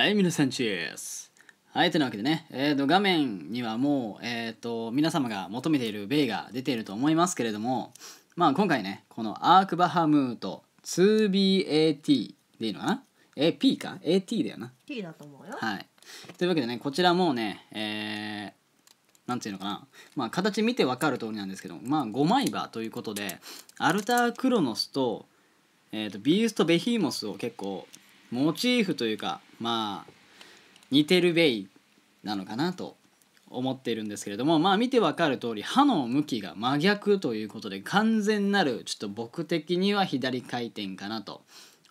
はい、皆さん、チェース。はい、というわけでね、えー、と画面にはもう、えーと、皆様が求めている米が出ていると思いますけれども、まあ、今回ね、このアークバハムート 2BAT でいいのかなえ、P か ?AT だよな。T だと思うよ。はい。というわけでね、こちらもね、えー、なんていうのかな、まあ、形見て分かる通りなんですけど、まあ、5枚刃ということで、アルタークロノスと、えーとビースト・ベヒーモスを結構、モチーフというか、まあ似てるベイなのかなと思っているんですけれどもまあ見てわかる通り歯の向きが真逆ということで完全なるちょっと僕的には左回転かなと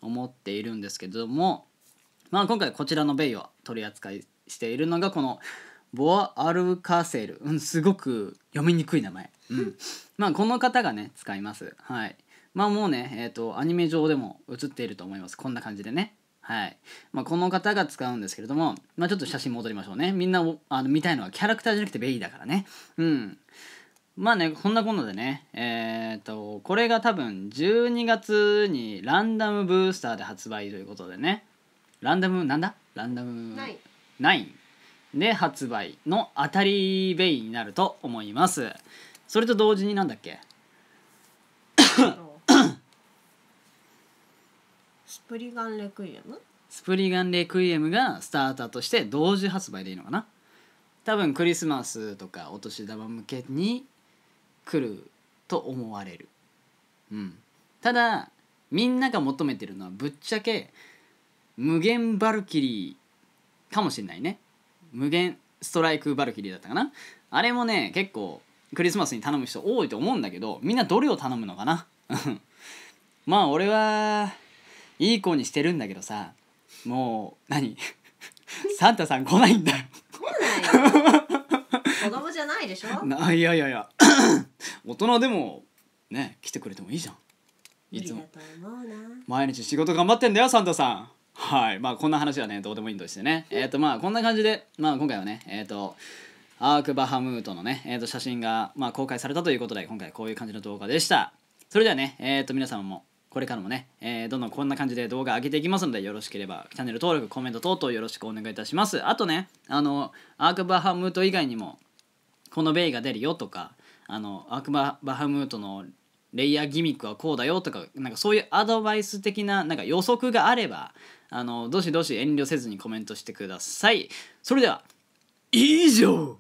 思っているんですけどもまあ今回こちらのベイを取り扱いしているのがこのボア・アルカセル、うん、すごく読みにくい名前、うん、まあこの方がね使いますはいまあもうねえっ、ー、とアニメ上でも映っていると思いますこんな感じでねはいまあ、この方が使うんですけれども、まあ、ちょっと写真戻りましょうねみんなあの見たいのはキャラクターじゃなくてベイだからねうんまあねこんなこんなでねえー、っとこれが多分12月にランダムブースターで発売ということでねランダムなんだランダム9で発売の当たりベイになると思いますそれと同時になんだっけ スプリガンレクイエムスプリガンレクイエムがスターターとして同時発売でいいのかな多分クリスマスとかお年玉向けに来ると思われるうんただみんなが求めてるのはぶっちゃけ無限バルキリーかもしんないね無限ストライクバルキリーだったかなあれもね結構クリスマスに頼む人多いと思うんだけどみんなどれを頼むのかな まあ俺はいい子にしてるんだけどさもう何 サンタさん来ないんだよ子供じゃないでしょ ないやいやいや 大人でもね来てくれてもいいじゃんいつも毎日仕事頑張ってんだよサンタさんはいまあこんな話はねどうでもいいんとしてねえっ、ー、とまあこんな感じでまあ今回はねえっ、ー、とアーク・バハムートのね、えー、と写真が、まあ、公開されたということで今回こういう感じの動画でしたそれではねえっ、ー、と皆様もこれからもね、えー、どんどんこんな感じで動画上げていきますので、よろしければチャンネル登録、コメント等々よろしくお願いいたします。あとね、あの、アークバハムート以外にも、このベイが出るよとか、あの、アークバハムートのレイヤーギミックはこうだよとか、なんかそういうアドバイス的な、なんか予測があれば、あの、どしどし遠慮せずにコメントしてください。それでは、以上